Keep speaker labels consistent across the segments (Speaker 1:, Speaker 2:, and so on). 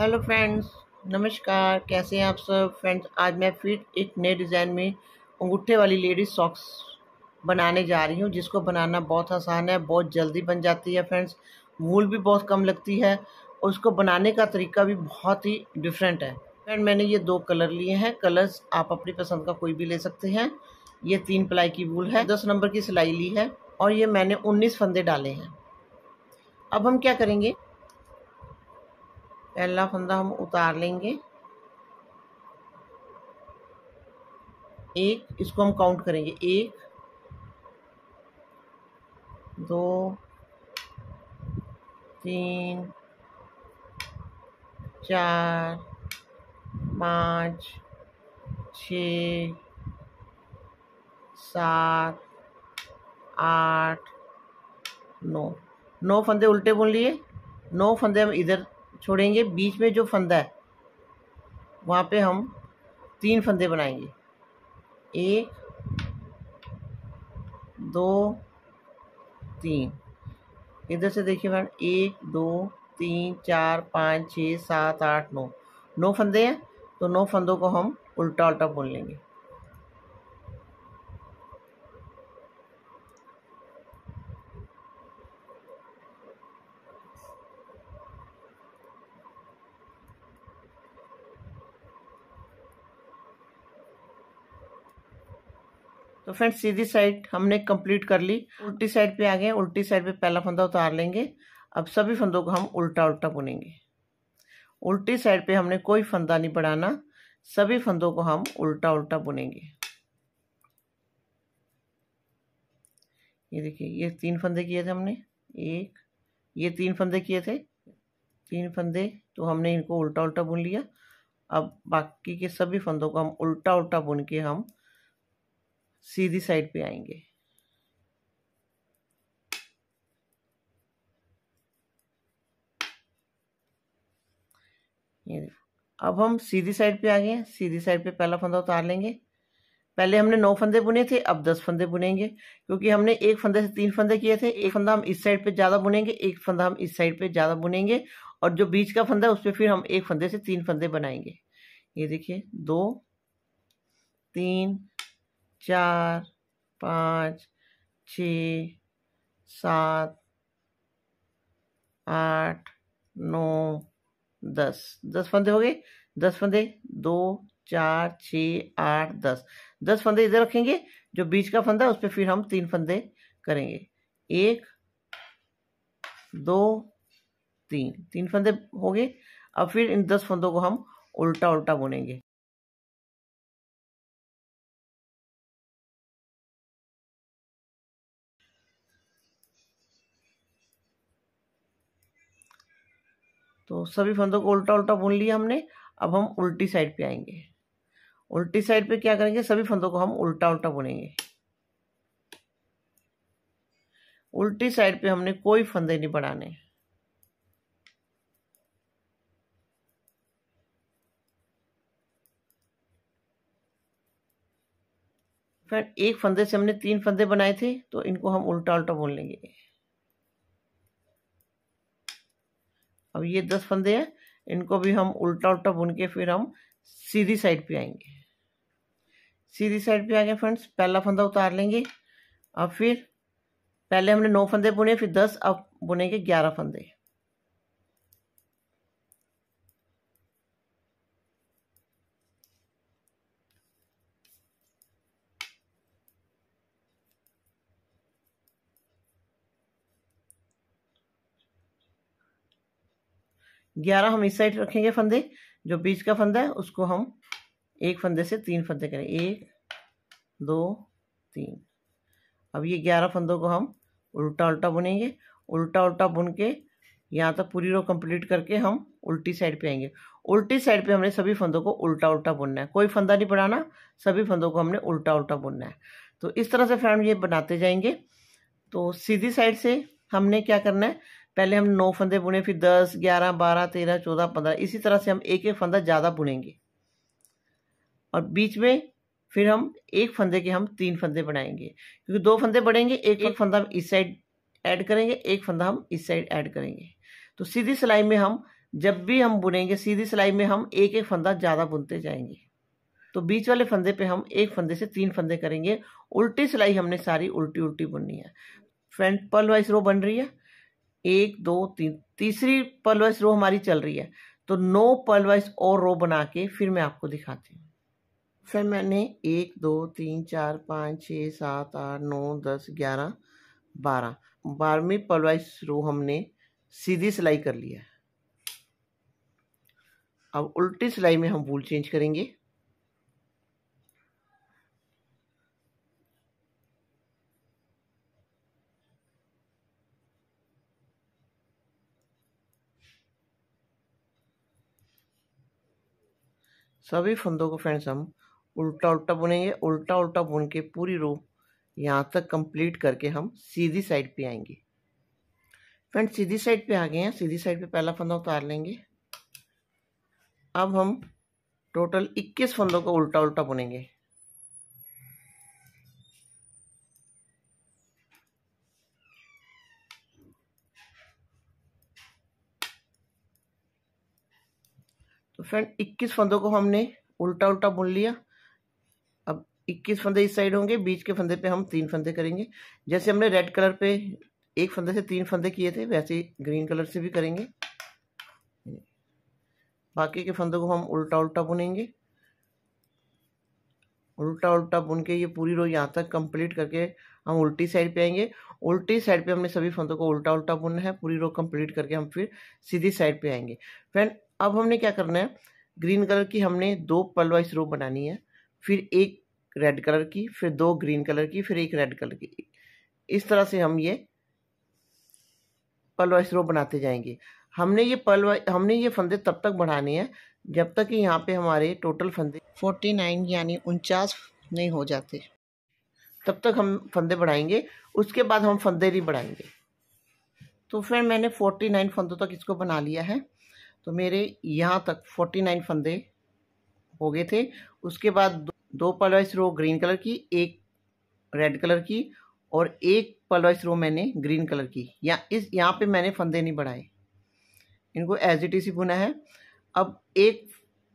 Speaker 1: Hello friends नमस्कार कैसे हैं आप सब फ्रेंड्स आज मैं फिर एक नए डिज़ाइन में अंगूठे वाली लेडीज सॉक्स बनाने जा रही हूँ जिसको बनाना बहुत आसान है बहुत जल्दी बन जाती है फ्रेंड्स वूल भी बहुत कम लगती है और उसको बनाने का तरीका भी बहुत ही डिफरेंट है फ्रेंड मैंने ये दो कलर लिए हैं कलर्स आप अपनी पसंद का कोई भी ले सकते हैं ये तीन प्लाई की वूल है दस नंबर की सिलाई ली है और ये मैंने उन्नीस फंदे डाले हैं अब हम क्या करेंगे पहला फंदा हम उतार लेंगे एक इसको हम काउंट करेंगे एक दो तीन चार पाँच छ सात आठ नौ नौ फंदे उल्टे बुन लिए नौ फंदे हम इधर छोड़ेंगे बीच में जो फंदा है वहाँ पे हम तीन फंदे बनाएंगे एक दो तीन इधर से देखिए मैम एक दो तीन चार पाँच छः सात आठ नौ नौ फंदे हैं तो नौ फंदों को हम उल्टा उल्टा बोल लेंगे तो फ्रेंड्स सीधी साइड हमने कंप्लीट कर ली उल्टी साइड पे आ गए उल्टी साइड पे पहला फंदा उतार लेंगे अब सभी फंदों को हम उल्टा उल्टा बुनेंगे उल्टी साइड पे हमने कोई फंदा नहीं बढ़ाना सभी फंदों को हम उल्टा उल्टा बुनेंगे ये देखिए ये तीन फंदे किए थे हमने एक ये तीन फंदे किए थे तीन फंदे तो हमने इनको उल्टा उल्टा बुन लिया अब बाकी के सभी फंदों को हम उल्टा उल्टा बुन के हम सीधी साइड पे आएंगे ये अब हम सीधी साइड पे आ गए सीधी साइड पे पहला फंदा उतार लेंगे पहले हमने नौ फंदे बुने थे अब दस फंदे बुनेंगे क्योंकि हमने एक फंदे से तीन फंदे किए थे एक फंदा हम इस साइड पे ज़्यादा बुनेंगे एक फंदा हम इस साइड पे ज़्यादा बुनेंगे और जो बीच का फंदा है उस पर फिर हम एक फंदे से तीन फंदे बनाएंगे ये देखिए दो तीन चार पाँच छ सात आठ नौ दस दस फंदे हो गए दस फंदे दो चार छ आठ दस दस फंदे इधर रखेंगे जो बीच का फंदा है उस पर फिर हम तीन फंदे करेंगे एक दो तीन तीन फंदे हो गए अब फिर इन दस फंदों को हम उल्टा उल्टा बुनेंगे तो सभी फंदों को उल्टा उल्टा बुन लिया हमने अब हम उल्टी साइड पे आएंगे उल्टी साइड पे क्या करेंगे सभी फंदों को हम उल्टा उल्टा बुनेंगे उल्टी साइड पे हमने कोई फंदे नहीं बढ़ाने फ्रेंड एक फंदे से हमने तीन फंदे बनाए थे तो इनको हम उल्टा उल्टा बोल लेंगे अब ये दस फंदे हैं इनको भी हम उल्टा उल्टा बुन के फिर हम सीधी साइड पे आएंगे सीधी साइड पे आ गए फ्रेंड्स पहला फंदा उतार लेंगे अब फिर पहले हमने नौ फंदे बुने फिर दस अब बुनेंगे ग्यारह फंदे ग्यारह हम इस साइड रखेंगे फंदे जो बीच का फंदा है उसको हम एक फंदे से तीन फंदे करें एक दो तीन अब ये ग्यारह फंदों को हम उल्टा उल्टा बुनेंगे उल्टा उल्टा बुन के यहाँ तक पूरी रो कंप्लीट करके हम उल्टी साइड पे आएंगे उल्टी साइड पे हमने सभी फंदों को उल्टा उल्टा बुनना है कोई फंदा नहीं बढ़ाना सभी फंदों को हमने उल्टा उल्टा बुनना है तो इस तरह से फ्रेंड ये बनाते जाएंगे तो सीधी साइड से हमने क्या करना है पहले हम नौ फंदे बुने फिर दस ग्यारह बारह तेरह चौदह पंद्रह इसी तरह से हम एक एक फंदा ज़्यादा बुनेंगे और बीच में फिर हम एक फंदे के हम तीन फंदे बनाएंगे क्योंकि दो फंदे बढ़ेंगे एक एक फंदा हम इस साइड ऐड करेंगे एक फंदा हम इस साइड ऐड करेंगे तो सीधी सिलाई में हम जब भी हम बुनेंगे सीधी सिलाई में हम एक एक फंदा ज़्यादा बुनते जाएंगे तो बीच वाले फंदे पे हम एक फंदे से तीन फंदे करेंगे उल्टी सिलाई हमने सारी उल्टी उल्टी बुननी है फ्रंट पर्ल वाइज रो बन रही है एक दो तीन तीसरी पलवाइस रो हमारी चल रही है तो नौ पलवाइस और रो बना के फिर मैं आपको दिखाती हूँ फिर मैंने एक दो तीन चार पाँच छः सात आठ नौ दस ग्यारह बारह बारहवीं पलवाइस रो हमने सीधी सिलाई कर लिया अब उल्टी सिलाई में हम वूल चेंज करेंगे सभी फंदों को फ्रेंड्स हम उल्टा उल्टा बुनेंगे उल्टा उल्टा बुन के पूरी रो यहाँ तक कंप्लीट करके हम सीधी साइड पे आएंगे फ्रेंड्स सीधी साइड पे आ गए हैं सीधी साइड पे पहला फंदा उतार लेंगे अब हम टोटल 21 फंदों को उल्टा उल्टा बुनेंगे तो फ्रेंड 21 फंदों को हमने उल्टा उल्टा बुन लिया अब 21 फंदे इस साइड होंगे बीच के फंदे पे हम तीन फंदे करेंगे जैसे हमने रेड कलर पे एक फंदे से तीन फंदे किए थे वैसे ही ग्रीन कलर से भी करेंगे बाकी के फंदों को हम उल्टा उल्टा बुनेंगे उल्टा उल्टा बुन के ये पूरी रो यहाँ तक कंप्लीट करके हम उल्टी साइड पे आएंगे उल्टी साइड पे हमने सभी फंदों को उल्टा उल्टा बुनना है पूरी रो कंप्लीट करके हम फिर सीधी साइड पे आएंगे फ्रेंड अब हमने क्या करना है ग्रीन कलर की हमने दो पल वाइज रो बनानी है फिर एक रेड कलर की फिर दो ग्रीन कलर की फिर एक रेड कलर की इस तरह से हम ये पल वाइज रो बनाते जाएंगे हमने ये पल हमने ये फंदे तब तक बढ़ाने हैं जब तक कि यहाँ पे हमारे टोटल फंदे फोर्टी नाइन यानी उनचास नहीं हो जाते तब तक हम फंदे बढ़ाएंगे उसके बाद हम फंदे नहीं बढ़ाएंगे तो फिर मैंने फोर्टी नाइन फंदों तक इसको बना लिया है तो मेरे यहाँ तक फोर्टी नाइन फंदे हो गए थे उसके बाद दो पलवाइस रो ग्रीन कलर की एक रेड कलर की और एक पलवाइस रो मैंने ग्रीन कलर की या इस यहाँ पे मैंने फंदे नहीं बढ़ाए इनको एज इट इज बुना है अब एक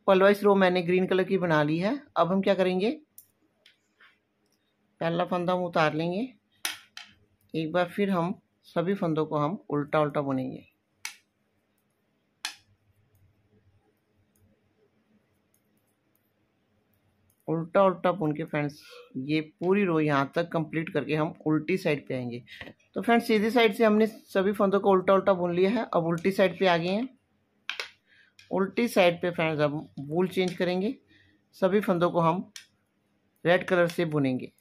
Speaker 1: पलवाइस रो मैंने ग्रीन कलर की बना ली है अब हम क्या करेंगे पहला फंदा हम उतार लेंगे एक बार फिर हम सभी फंदों को हम उल्टा उल्टा बुनेंगे उल्टा उल्टा बुन के फ्रेंड्स ये पूरी रो यहाँ तक कंप्लीट करके हम उल्टी साइड पे आएंगे तो फ्रेंड्स सीधी साइड से हमने सभी फंदों को उल्टा उल्टा बुन लिया है अब उल्टी साइड पे आ गए हैं उल्टी साइड पे फ्रेंड्स अब वूल चेंज करेंगे सभी फंदों को हम रेड कलर से बुनेंगे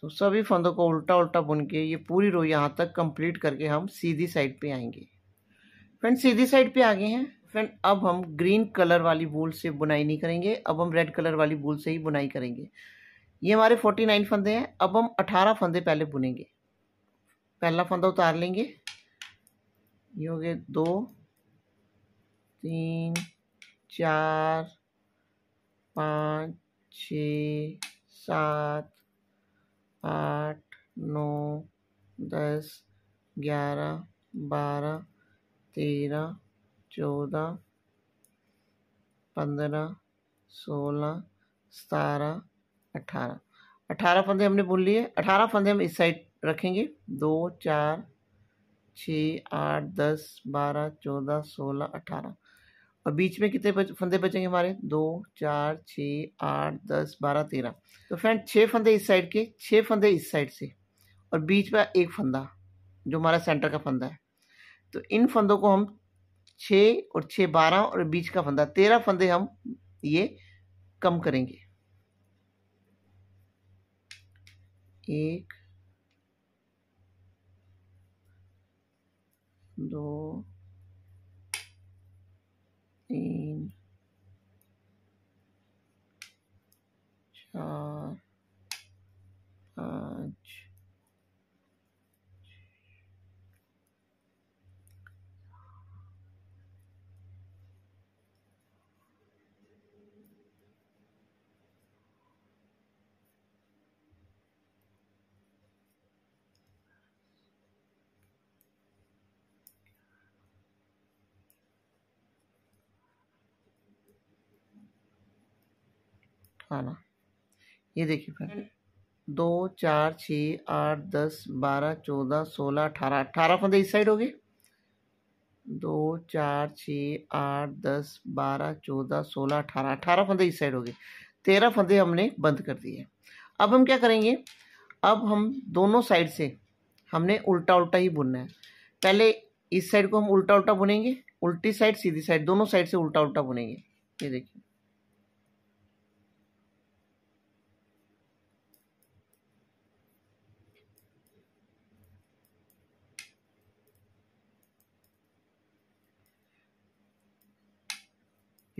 Speaker 1: तो सभी फंदों को उल्टा उल्टा बुन के ये पूरी रो यहाँ तक कंप्लीट करके हम सीधी साइड पे आएंगे फ्रेंड्स सीधी साइड पे आ गए हैं फ्रेंड अब हम ग्रीन कलर वाली वूल से बुनाई नहीं करेंगे अब हम रेड कलर वाली वूल से ही बुनाई करेंगे ये हमारे फोर्टी नाइन फंदे हैं अब हम अठारह फंदे पहले बुनेंगे पहला फंदा उतार लेंगे ये हो गए दो तीन चार पाँच छ सात आठ नौ दस ग्यारह बारह तेरह चौदह पंद्रह सोलह सतारह अठारह अठारह फंदे हमने बोल लिए अठारह फंदे हम इस साइड रखेंगे दो चार छः आठ दस बारह चौदह सोलह अठारह और बीच में कितने बच, फंदे बचेंगे हमारे दो चार छः आठ दस बारह तेरह तो फ्रेंड छः फंदे इस साइड के छः फंदे इस साइड से और बीच में एक फंदा जो हमारा सेंटर का फंदा है तो इन फंदों को हम छः और छः बारह और बीच का फंदा तेरह फंदे हम ये कम करेंगे एक दो खाना ये देखिए फ्रेंड हम्म। दो चार छः आठ दस बारह चौदह सोलह अठारह अठारह फंदे इस साइड हो गए दो चार छः आठ दस बारह चौदह सोलह अठारह अठारह फंदे इस साइड हो गए तेरह फंदे हमने बंद कर दिए अब हम क्या करेंगे अब हम दोनों साइड से हमने उल्टा उल्टा ही बुनना है पहले इस साइड को हम उल्टा उल्टा बुनेंगे उल्टी साइड सीधी साइड दोनों साइड से उल्टा उल्टा बुनेंगे ये देखिए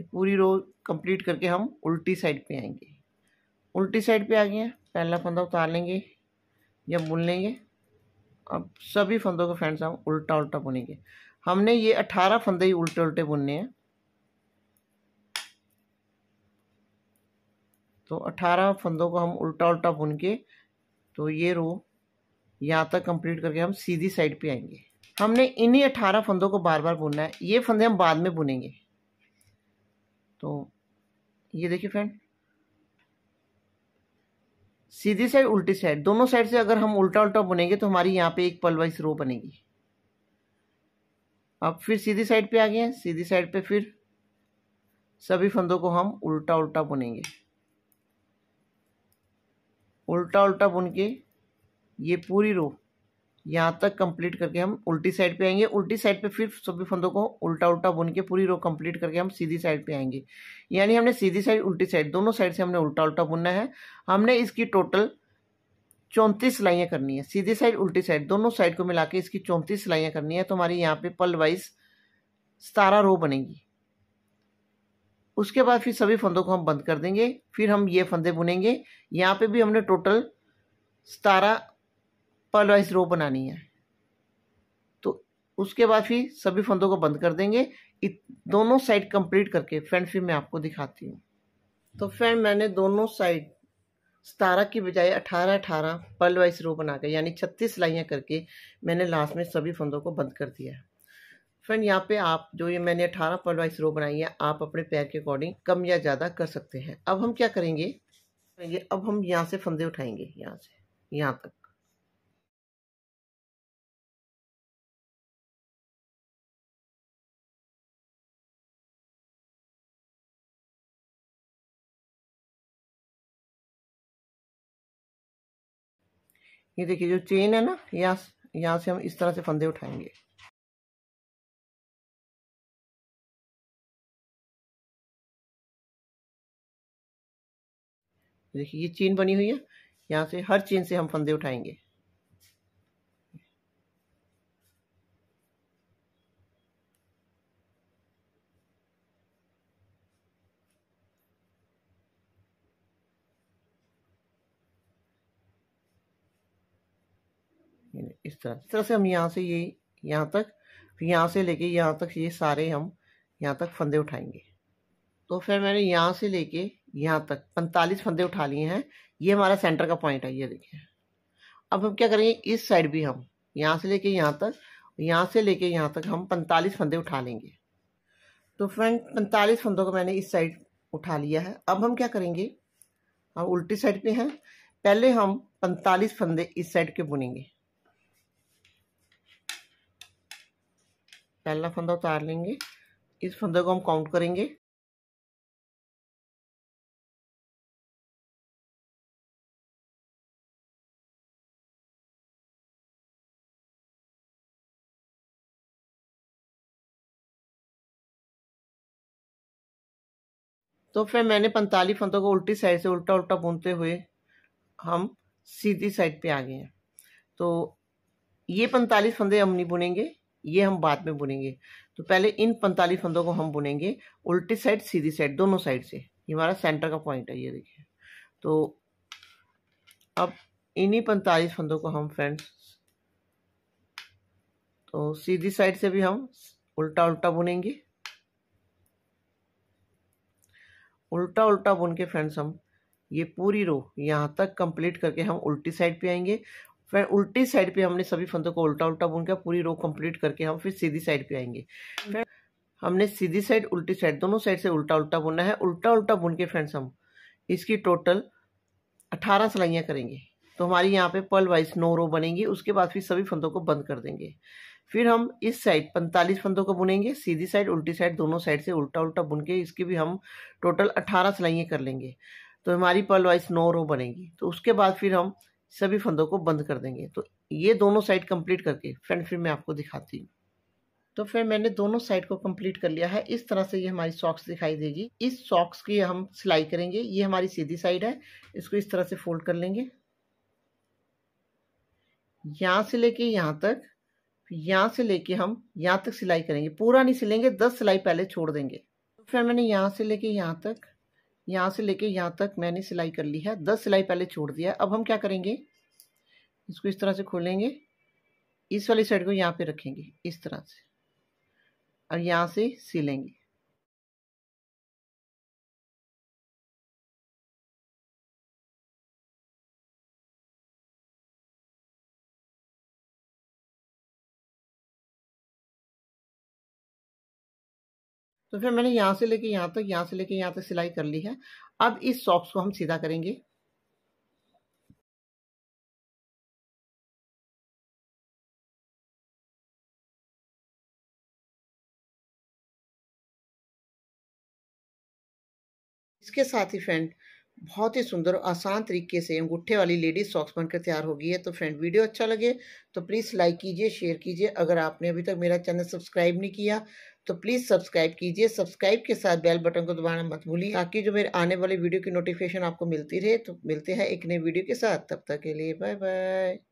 Speaker 1: ये पूरी रो कंप्लीट करके हम उल्टी साइड पे आएंगे उल्टी साइड पे आ गए पहला फंदा उतार लेंगे या बुन लेंगे अब सभी फंदों को फ्रेंड्स हम उल्टा उल्टा बुनेंगे हमने ये अठारह फंदे ही उल्टे उल्टे बुनने हैं तो अट्ठारह फंदों को हम उल्टा उल्टा बुन के तो ये रो यहाँ तक कंप्लीट करके हम सीधी साइड पे आएंगे हमने इन्हीं अट्ठारह फंदों को बार बार बुनना है ये फंदे हम बाद में बुनेंगे तो ये देखिए फ्रेंड सीधी साइड उल्टी साइड दोनों साइड से अगर हम उल्टा उल्टा बुनेंगे तो हमारी यहाँ पे एक पलवाइस रो बनेगी अब फिर सीधी साइड पे आ गए हैं सीधी साइड पे फिर सभी फंदों को हम उल्टा उल्टा बुनेंगे उल्टा उल्टा बुन के ये पूरी रो यहाँ तक कंप्लीट करके हम उल्टी साइड पे आएंगे उल्टी साइड पे फिर सभी फंदों को उल्टा उल्टा बुन के पूरी रो कंप्लीट करके हम सीधी साइड पे आएंगे यानी हमने सीधी साइड उल्टी साइड दोनों साइड से हमने उल्टा उल्टा बुनना है हमने इसकी टोटल चौंतीस सिलाइयाँ करनी है सीधी साइड उल्टी साइड दोनों साइड को मिला के इसकी चौंतीस सिलाइयाँ करनी है तो हमारी यहाँ पे पल वाइज सतारह रो बनेगी उसके बाद फिर सभी फंदों को हम बंद कर देंगे फिर हम ये फंदे बुनेंगे यहाँ पे भी हमने टोटल सतारह पल वाइज रो बनानी है तो उसके बाद फिर सभी फंदों को बंद कर देंगे दोनों साइड कंप्लीट करके फ्रेंड फिर मैं आपको दिखाती हूँ तो फ्रेंड मैंने दोनों साइड सतारह की बजाय अठारह अठारह पल वाइज रो बना कर यानी छत्तीस सिलाइयाँ करके मैंने लास्ट में सभी फंदों को बंद कर दिया है फ्रेंड यहाँ पे आप जो ये मैंने अठारह पल वाइज रो बनाई है आप अपने पैर के अकॉर्डिंग कम या ज़्यादा कर सकते हैं अब हम क्या करेंगे अब हम यहाँ से फंदे उठाएंगे यहाँ से यहाँ तक ये देखिए जो चेन है ना यहाँ यहाँ से हम इस तरह से फंदे उठाएंगे देखिए ये चेन बनी हुई है यहाँ से हर चेन से हम फंदे उठाएंगे इस तरह इस तरह से हम यहाँ से ये यहाँ तक फिर यहाँ से लेके यहाँ तक ये सारे हम यहाँ तक फंदे उठाएंगे तो फिर मैंने यहाँ से लेके यहाँ तक पैंतालीस फंदे उठा लिए हैं ये हमारा सेंटर का पॉइंट है ये देखिए अब हम क्या करेंगे इस साइड भी हम यहाँ से लेके यहाँ तक यहाँ से लेके यहाँ तक हम पैंतालीस फंदे उठा लेंगे तो फ्रेंड पैंतालीस फंदों को मैंने इस साइड उठा लिया है अब हम क्या करेंगे हम उल्टी साइड पे हैं पहले हम पैंतालीस फंदे इस साइड के बुनेंगे पहला फंदा उतार लेंगे इस फंदे को हम काउंट करेंगे तो फिर मैंने पैंतालीस फंदों को उल्टी साइड से उल्टा उल्टा बुनते हुए हम सीधी साइड पे आ गए हैं तो ये पैंतालीस फंदे हम नहीं बुनेंगे ये हम बाद में बुनेंगे तो पहले इन पैंतालीस फंदों को हम बुनेंगे उल्टी साइड सीधी साइड दोनों साइड से ये हमारा सेंटर का पॉइंट है ये देखिए तो अब इन्हीं पैंतालीस फंदों को हम फ्रेंड्स तो सीधी साइड से भी हम उल्टा उल्टा बुनेंगे उल्टा उल्टा बुन के फ्रेंड्स हम ये पूरी रो यहाँ तक कंप्लीट करके हम उल्टी साइड पे आएंगे फिर उल्टी साइड पे हमने सभी फंदों को उल्टा उल्टा बुन के पूरी रो कंप्लीट करके हम फिर सीधी साइड पे आएंगे हम्म। फिर हमने सीधी साइड उल्टी साइड दोनों साइड से उल्टा उल्टा बुनना है उल्टा उल्टा बुन के फ्रेंड्स हम इसकी टोटल अट्ठारह सिलाइयाँ करेंगे तो हमारी यहाँ पे पल वाइज नौ रो बनेंगी उसके बाद फिर सभी फंदों को बंद कर देंगे फिर हम इस साइड पैंतालीस फंदों को बुनेंगे सीधी साइड उल्टी साइड दोनों साइड से उल्टा उल्टा बुन के इसकी भी हम टोटल अठारह सिलाइयाँ कर लेंगे तो हमारी पल वाइज नौ रो बनेंगी तो उसके बाद फिर हम सभी फंदों को बंद कर देंगे तो ये दोनों साइड कंप्लीट करके फ्रेंड फिर मैं आपको दिखाती हूँ तो फिर मैंने दोनों साइड को कंप्लीट कर लिया है इस तरह से ये हमारी सॉक्स दिखाई देगी इस सॉक्स की हम सिलाई करेंगे ये हमारी सीधी साइड है इसको इस तरह से फोल्ड कर लेंगे यहाँ से लेके यहाँ तक यहाँ से लेके हम यहाँ तक सिलाई करेंगे पूरा नहीं सिलेंगे दस सिलाई पहले छोड़ देंगे फिर मैंने यहाँ से लेके यहाँ तक यहाँ से लेके यहाँ तक मैंने सिलाई कर ली है दस सिलाई पहले छोड़ दिया अब हम क्या करेंगे इसको इस तरह से खोलेंगे इस वाली साइड को यहाँ पे रखेंगे इस तरह से और यहाँ से सिलेंगे तो फिर मैंने यहाँ से लेके यहाँ तक यहाँ से लेके यहाँ तक सिलाई कर ली है अब इस सॉक्स को हम सीधा करेंगे इसके साथ ही फ्रेंड बहुत ही सुंदर और आसान तरीके से अंगूठे वाली लेडीज सॉक्स बनकर तैयार हो गई है तो फ्रेंड वीडियो अच्छा लगे तो प्लीज़ लाइक कीजिए शेयर कीजिए अगर आपने अभी तक मेरा चैनल सब्सक्राइब नहीं किया तो प्लीज़ सब्सक्राइब कीजिए सब्सक्राइब के साथ बेल बटन को दबाना मत भूलिए ताकि जो मेरे आने वाले वीडियो की नोटिफिकेशन आपको मिलती रहे तो मिलते हैं एक नए वीडियो के साथ तब तक के लिए बाय बाय